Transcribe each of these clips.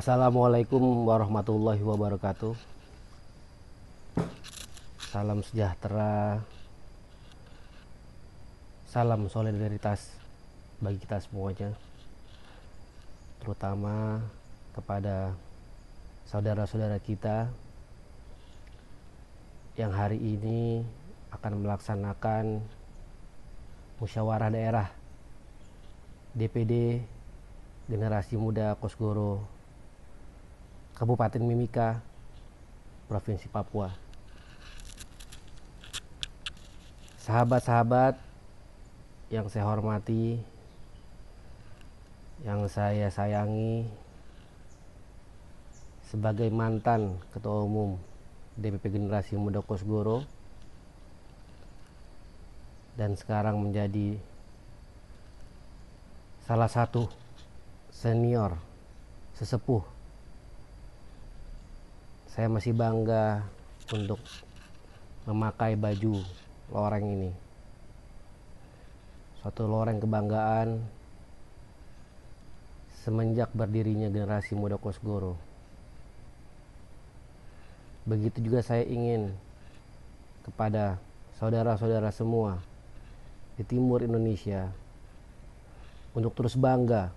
Assalamualaikum warahmatullahi wabarakatuh. Salam sejahtera. Salam solidaritas bagi kita semuanya. Terutama kepada saudara-saudara kita yang hari ini akan melaksanakan musyawarah daerah DPD Generasi Muda Kosgoro Kabupaten Mimika, Provinsi Papua. Sahabat-sahabat yang saya hormati, yang saya sayangi sebagai mantan ketua umum DPP Generasi Muda Kosgoro dan sekarang menjadi salah satu senior sesepuh saya masih bangga untuk memakai baju loreng ini suatu loreng kebanggaan semenjak berdirinya generasi muda Kosgoro begitu juga saya ingin kepada saudara-saudara semua di timur Indonesia untuk terus bangga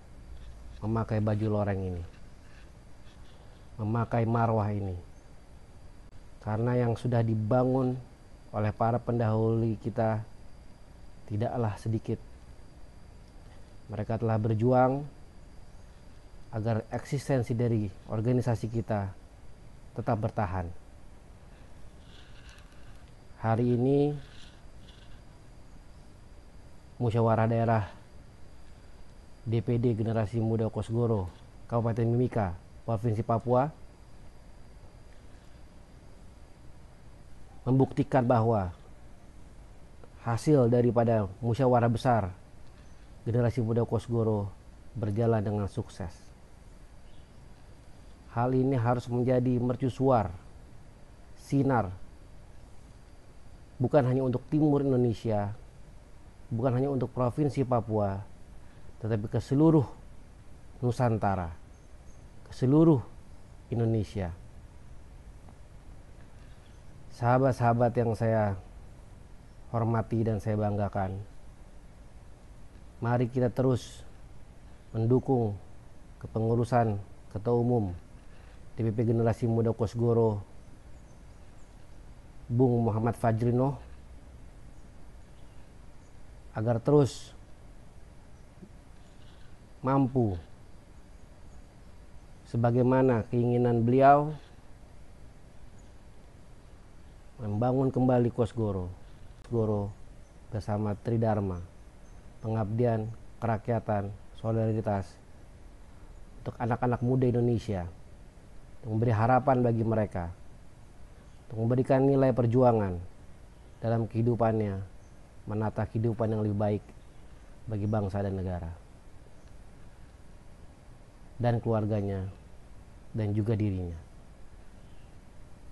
memakai baju loreng ini memakai marwah ini. Karena yang sudah dibangun oleh para pendahulu kita tidaklah sedikit. Mereka telah berjuang agar eksistensi dari organisasi kita tetap bertahan. Hari ini musyawarah daerah DPD Generasi Muda Kosgoro Kabupaten Mimika Provinsi Papua membuktikan bahwa hasil daripada musyawarah besar generasi muda Kosgoro berjalan dengan sukses. Hal ini harus menjadi mercusuar, sinar, bukan hanya untuk timur Indonesia, bukan hanya untuk provinsi Papua, tetapi ke seluruh Nusantara seluruh Indonesia. Sahabat-sahabat yang saya hormati dan saya banggakan. Mari kita terus mendukung kepengurusan Ketua Umum DPP Generasi Muda Kosgoro Bung Muhammad Fajrino agar terus mampu sebagaimana keinginan beliau membangun kembali Kosgoro, Goro bersama Tridharma, pengabdian, kerakyatan, solidaritas untuk anak-anak muda Indonesia, untuk memberi harapan bagi mereka, untuk memberikan nilai perjuangan dalam kehidupannya, menata kehidupan yang lebih baik bagi bangsa dan negara dan keluarganya dan juga dirinya.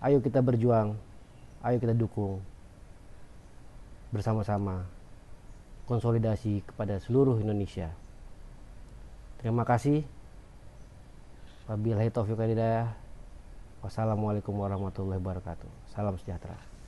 Ayo kita berjuang, ayo kita dukung bersama-sama konsolidasi kepada seluruh Indonesia. Terima kasih. Wabillahi taufiq walhidayah. Wassalamualaikum warahmatullahi wabarakatuh. Salam sejahtera.